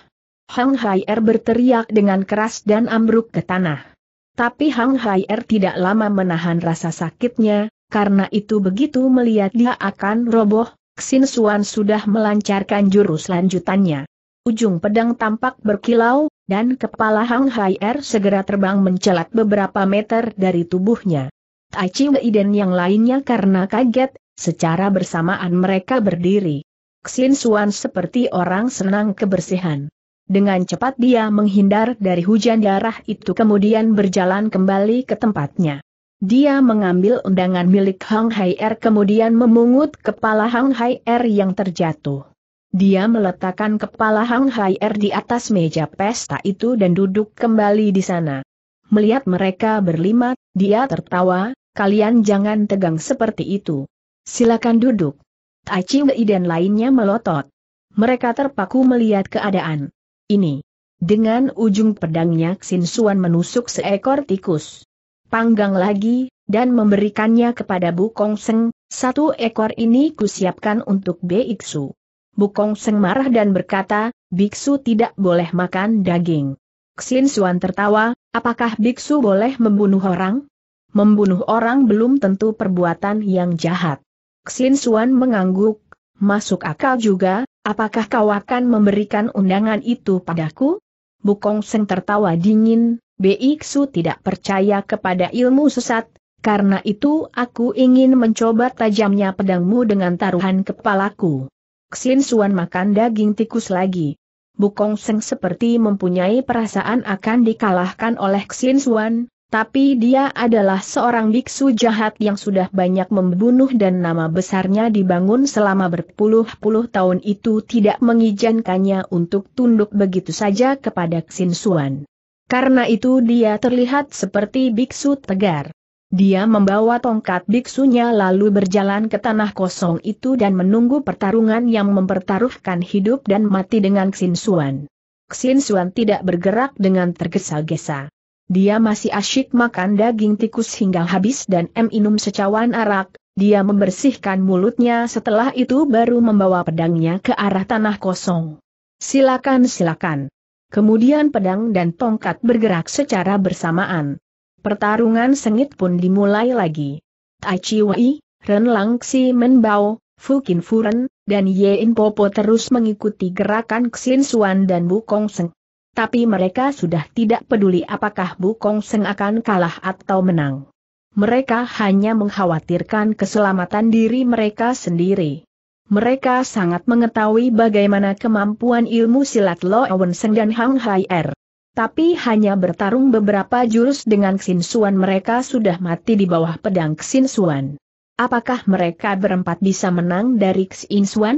Hang Hai Er berteriak dengan keras dan ambruk ke tanah. Tapi Hang Haier tidak lama menahan rasa sakitnya, karena itu begitu melihat dia akan roboh, Xin Suan sudah melancarkan jurus lanjutannya. Ujung pedang tampak berkilau, dan kepala Hang Haier segera terbang mencelat beberapa meter dari tubuhnya. Tai Chi Wei dan yang lainnya karena kaget, secara bersamaan mereka berdiri. Xin Suan seperti orang senang kebersihan. Dengan cepat dia menghindar dari hujan darah itu kemudian berjalan kembali ke tempatnya. Dia mengambil undangan milik Hang Hai Er kemudian memungut kepala Hang Hai Er yang terjatuh. Dia meletakkan kepala Hang Hai Er di atas meja pesta itu dan duduk kembali di sana. Melihat mereka berlima, dia tertawa, kalian jangan tegang seperti itu. Silakan duduk. Tai Chi dan lainnya melotot. Mereka terpaku melihat keadaan ini. Dengan ujung pedangnya Xin Suan menusuk seekor tikus. Panggang lagi, dan memberikannya kepada Bu Kong Seng, satu ekor ini kusiapkan untuk Biksu. Bu Kong Seng marah dan berkata, Biksu tidak boleh makan daging. Xin Suan tertawa, apakah Biksu boleh membunuh orang? Membunuh orang belum tentu perbuatan yang jahat. Xin Suan mengangguk, Masuk akal juga, apakah kau akan memberikan undangan itu padaku? Bukong Seng tertawa dingin, Biksu tidak percaya kepada ilmu sesat, karena itu aku ingin mencoba tajamnya pedangmu dengan taruhan kepalaku. Xin Suan makan daging tikus lagi. Bukong Seng seperti mempunyai perasaan akan dikalahkan oleh Xin Suan, tapi dia adalah seorang biksu jahat yang sudah banyak membunuh dan nama besarnya dibangun selama berpuluh-puluh tahun itu tidak mengizinkannya untuk tunduk begitu saja kepada Xin Suan. Karena itu dia terlihat seperti biksu tegar. Dia membawa tongkat biksunya lalu berjalan ke tanah kosong itu dan menunggu pertarungan yang mempertaruhkan hidup dan mati dengan Xin Suan. Xin Suan tidak bergerak dengan tergesa-gesa. Dia masih asyik makan daging tikus hingga habis dan M minum secawan arak, dia membersihkan mulutnya setelah itu baru membawa pedangnya ke arah tanah kosong. Silakan silakan. Kemudian pedang dan tongkat bergerak secara bersamaan. Pertarungan sengit pun dimulai lagi. Tai Chi Wei, Ren Lang Menbao, Men Bao, Furen, dan Yein Popo terus mengikuti gerakan Xin Suan dan Kong Seng tapi mereka sudah tidak peduli apakah Bukong Seng akan kalah atau menang. Mereka hanya mengkhawatirkan keselamatan diri mereka sendiri. Mereka sangat mengetahui bagaimana kemampuan ilmu silat Lo Wen Seng dan Hang Hai Er. Tapi hanya bertarung beberapa jurus dengan Xin Suan mereka sudah mati di bawah pedang Xin Suan. Apakah mereka berempat bisa menang dari Xin Suan?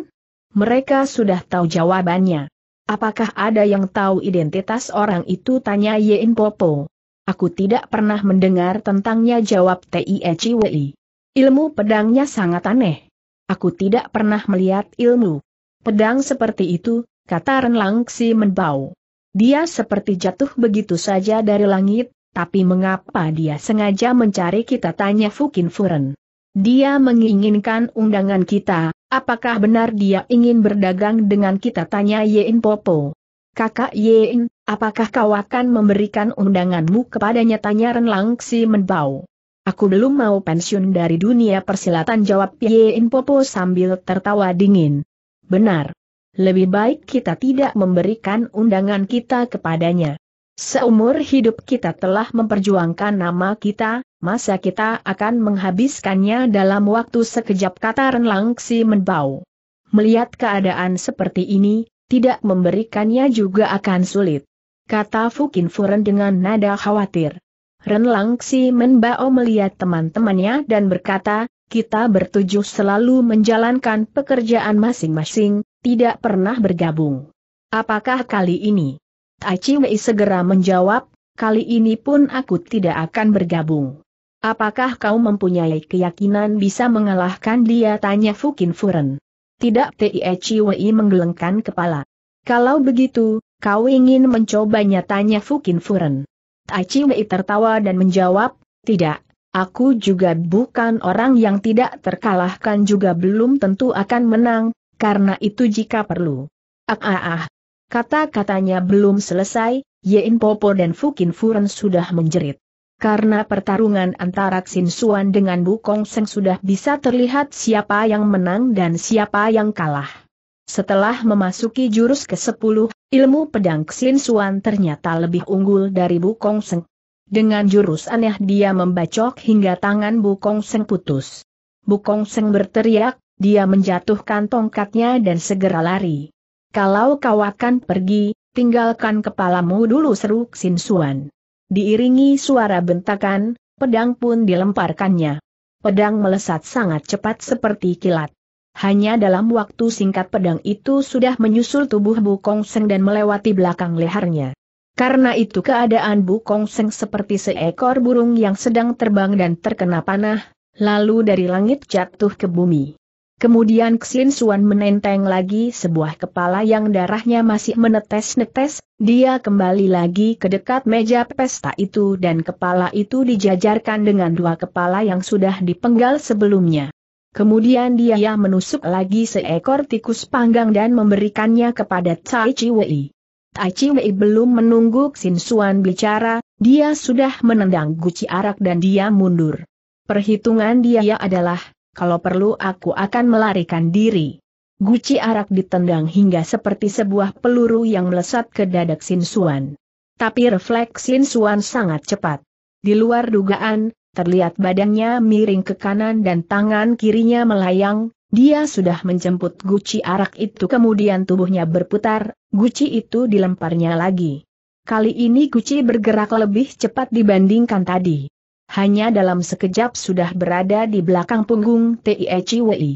Mereka sudah tahu jawabannya. Apakah ada yang tahu identitas orang itu? Tanya Yein Popo. Aku tidak pernah mendengar tentangnya jawab T.I.E.C.W.I. Ilmu pedangnya sangat aneh. Aku tidak pernah melihat ilmu. Pedang seperti itu, kata Renlangsi Menbau. Dia seperti jatuh begitu saja dari langit, tapi mengapa dia sengaja mencari kita tanya Fukin Furen. Dia menginginkan undangan kita, Apakah benar dia ingin berdagang dengan kita tanya Yein Popo? Kakak Yein, apakah kau akan memberikan undanganmu kepadanya tanya Ren Langsi Menbau? Aku belum mau pensiun dari dunia persilatan jawab Yein Popo sambil tertawa dingin. Benar. Lebih baik kita tidak memberikan undangan kita kepadanya. Seumur hidup kita telah memperjuangkan nama kita, masa kita akan menghabiskannya dalam waktu sekejap kata Ren Langxi menbau. Melihat keadaan seperti ini, tidak memberikannya juga akan sulit. Kata Fukin Furen dengan nada khawatir. Ren Langxi menbao melihat teman-temannya dan berkata, kita bertujuh selalu menjalankan pekerjaan masing-masing, tidak pernah bergabung. Apakah kali ini? Aci Wei segera menjawab, kali ini pun aku tidak akan bergabung. Apakah kau mempunyai keyakinan bisa mengalahkan dia tanya Fukin Furen. Tidak Tieci Wei menggelengkan kepala. Kalau begitu, kau ingin mencobanya tanya Fukin Furen. Aci Wei tertawa dan menjawab, tidak, aku juga bukan orang yang tidak terkalahkan juga belum tentu akan menang, karena itu jika perlu. Ah ah ah, Kata-katanya belum selesai, Yein Popo dan Fukin Furen sudah menjerit. Karena pertarungan antara Xin Suan dengan Bukong Seng sudah bisa terlihat siapa yang menang dan siapa yang kalah. Setelah memasuki jurus ke-10, ilmu pedang Xin Suan ternyata lebih unggul dari Bukong Seng. Dengan jurus aneh dia membacok hingga tangan Bukong Seng putus. Bukong Seng berteriak, dia menjatuhkan tongkatnya dan segera lari. Kalau kau akan pergi, tinggalkan kepalamu dulu seru Xin Suan. Diiringi suara bentakan, pedang pun dilemparkannya. Pedang melesat sangat cepat seperti kilat. Hanya dalam waktu singkat pedang itu sudah menyusul tubuh Bu Kong Seng dan melewati belakang lehernya. Karena itu keadaan Bu Kong Seng seperti seekor burung yang sedang terbang dan terkena panah, lalu dari langit jatuh ke bumi. Kemudian Xin Suan menenteng lagi sebuah kepala yang darahnya masih menetes-netes, dia kembali lagi ke dekat meja pesta itu dan kepala itu dijajarkan dengan dua kepala yang sudah dipenggal sebelumnya. Kemudian dia menusuk lagi seekor tikus panggang dan memberikannya kepada Tai Chi Wei. Tai Chi Wei belum menunggu Xin Suan bicara, dia sudah menendang guci arak dan dia mundur. Perhitungan dia adalah kalau perlu aku akan melarikan diri. Guci arak ditendang hingga seperti sebuah peluru yang melesat ke dada Xin Suan. Tapi refleks Xin Suan sangat cepat. Di luar dugaan, terlihat badannya miring ke kanan dan tangan kirinya melayang, dia sudah menjemput guci arak itu kemudian tubuhnya berputar, guci itu dilemparnya lagi. Kali ini guci bergerak lebih cepat dibandingkan tadi hanya dalam sekejap sudah berada di belakang punggung T.I.E. E Wei.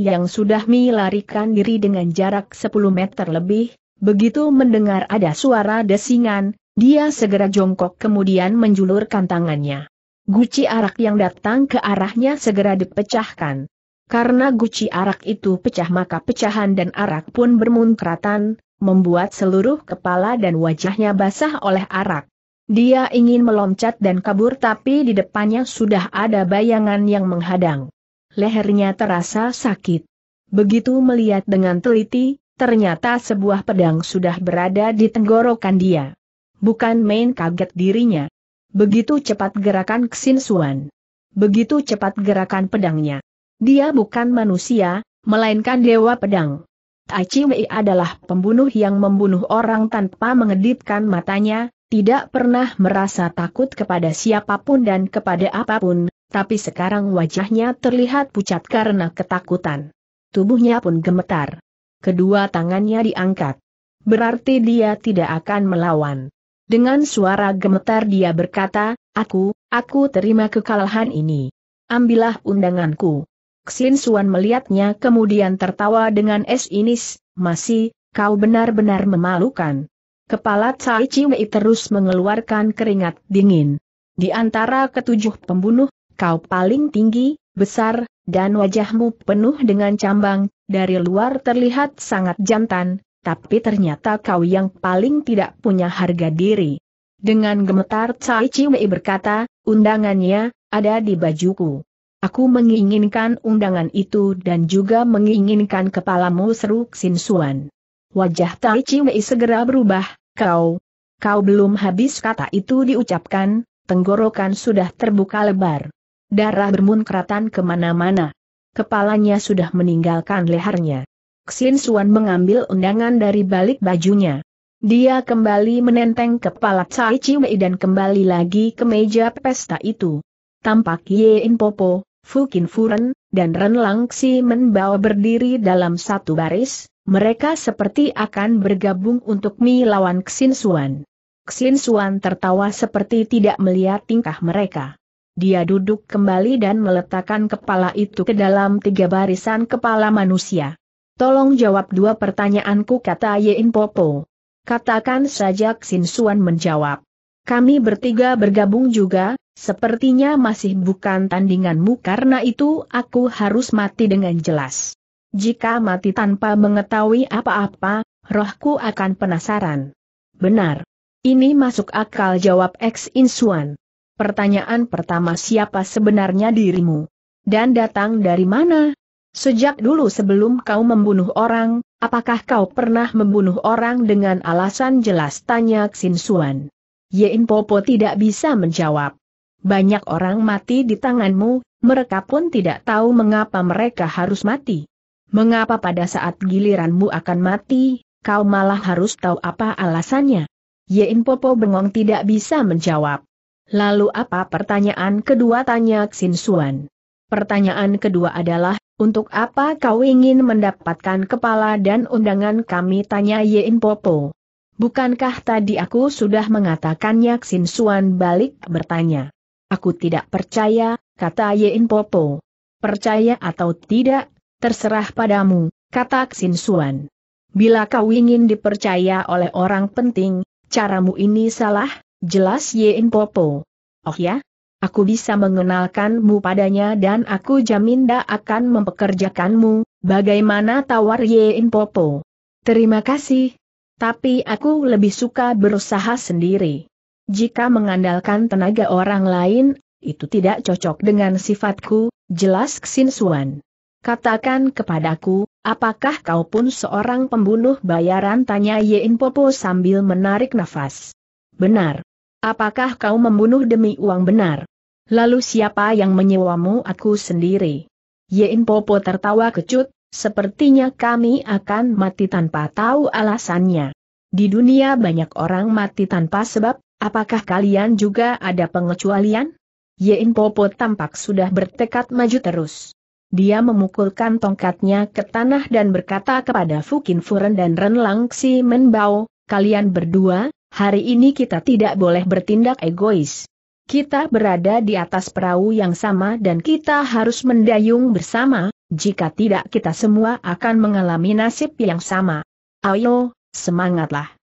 yang sudah melarikan diri dengan jarak 10 meter lebih, begitu mendengar ada suara desingan, dia segera jongkok kemudian menjulurkan tangannya. Guci arak yang datang ke arahnya segera dipecahkan. Karena guci arak itu pecah maka pecahan dan arak pun bermunkratan, membuat seluruh kepala dan wajahnya basah oleh arak. Dia ingin meloncat dan kabur tapi di depannya sudah ada bayangan yang menghadang. Lehernya terasa sakit. Begitu melihat dengan teliti, ternyata sebuah pedang sudah berada di tenggorokan dia. Bukan main kaget dirinya. Begitu cepat gerakan Suan. Begitu cepat gerakan pedangnya. Dia bukan manusia, melainkan dewa pedang. Tai Chi Wei adalah pembunuh yang membunuh orang tanpa mengedipkan matanya, tidak pernah merasa takut kepada siapapun dan kepada apapun, tapi sekarang wajahnya terlihat pucat karena ketakutan. Tubuhnya pun gemetar. Kedua tangannya diangkat. Berarti dia tidak akan melawan. Dengan suara gemetar dia berkata, Aku, aku terima kekalahan ini. Ambillah undanganku. Xin Suan melihatnya kemudian tertawa dengan es inis, masih, kau benar-benar memalukan. Kepala Cai Mei terus mengeluarkan keringat dingin. Di antara ketujuh pembunuh, kau paling tinggi, besar, dan wajahmu penuh dengan cambang, dari luar terlihat sangat jantan, tapi ternyata kau yang paling tidak punya harga diri. Dengan gemetar Cai Mei berkata, undangannya, ada di bajuku. Aku menginginkan undangan itu dan juga menginginkan kepalamu seru Xin Suan. Wajah Tai Chi Wei segera berubah, kau, kau belum habis kata itu diucapkan, tenggorokan sudah terbuka lebar. Darah bermunkratan kemana-mana. Kepalanya sudah meninggalkan lehernya. Xin Suan mengambil undangan dari balik bajunya. Dia kembali menenteng kepala Tsai Wei dan kembali lagi ke meja pesta itu. Tampak Ye In Popo, Kin Furen, dan Ren Lang Xi membawa berdiri dalam satu baris, mereka seperti akan bergabung untuk melawan Xin Ksinsuan tertawa seperti tidak melihat tingkah mereka. Dia duduk kembali dan meletakkan kepala itu ke dalam tiga barisan kepala manusia. Tolong jawab dua pertanyaanku kata Yein Popo. Katakan saja Ksinsuan menjawab. Kami bertiga bergabung juga, sepertinya masih bukan tandinganmu karena itu aku harus mati dengan jelas. Jika mati tanpa mengetahui apa-apa, rohku akan penasaran. Benar. Ini masuk akal jawab ex Insuan. Pertanyaan pertama siapa sebenarnya dirimu? Dan datang dari mana? Sejak dulu sebelum kau membunuh orang, apakah kau pernah membunuh orang dengan alasan jelas tanya Xinsuan? Yein Popo tidak bisa menjawab. Banyak orang mati di tanganmu, mereka pun tidak tahu mengapa mereka harus mati. Mengapa pada saat giliranmu akan mati, kau malah harus tahu apa alasannya? Yein Popo bengong tidak bisa menjawab. Lalu apa pertanyaan kedua tanya Xin Suan? Pertanyaan kedua adalah, untuk apa kau ingin mendapatkan kepala dan undangan kami tanya Yein Popo? Bukankah tadi aku sudah mengatakannya Xin Suan balik bertanya. Aku tidak percaya, kata Yein Popo. Percaya atau tidak, terserah padamu, kata Xin Suan. Bila kau ingin dipercaya oleh orang penting, caramu ini salah, jelas Yein Popo. Oh ya? Aku bisa mengenalkanmu padanya dan aku jamin da akan mempekerjakanmu, bagaimana tawar Yein Popo. Terima kasih. Tapi aku lebih suka berusaha sendiri. Jika mengandalkan tenaga orang lain, itu tidak cocok dengan sifatku, jelas Xin Suan. Katakan kepadaku, apakah kau pun seorang pembunuh bayaran? Tanya Yin Popo sambil menarik nafas. Benar. Apakah kau membunuh demi uang benar? Lalu siapa yang menyewamu aku sendiri? Yin Popo tertawa kecut, sepertinya kami akan mati tanpa tahu alasannya. Di dunia banyak orang mati tanpa sebab, apakah kalian juga ada pengecualian? Yin Popo tampak sudah bertekad maju terus. Dia memukulkan tongkatnya ke tanah dan berkata kepada Fukin Furen dan Ren Langsi Menbao, kalian berdua, hari ini kita tidak boleh bertindak egois. Kita berada di atas perahu yang sama dan kita harus mendayung bersama, jika tidak kita semua akan mengalami nasib yang sama. Ayo, semangatlah.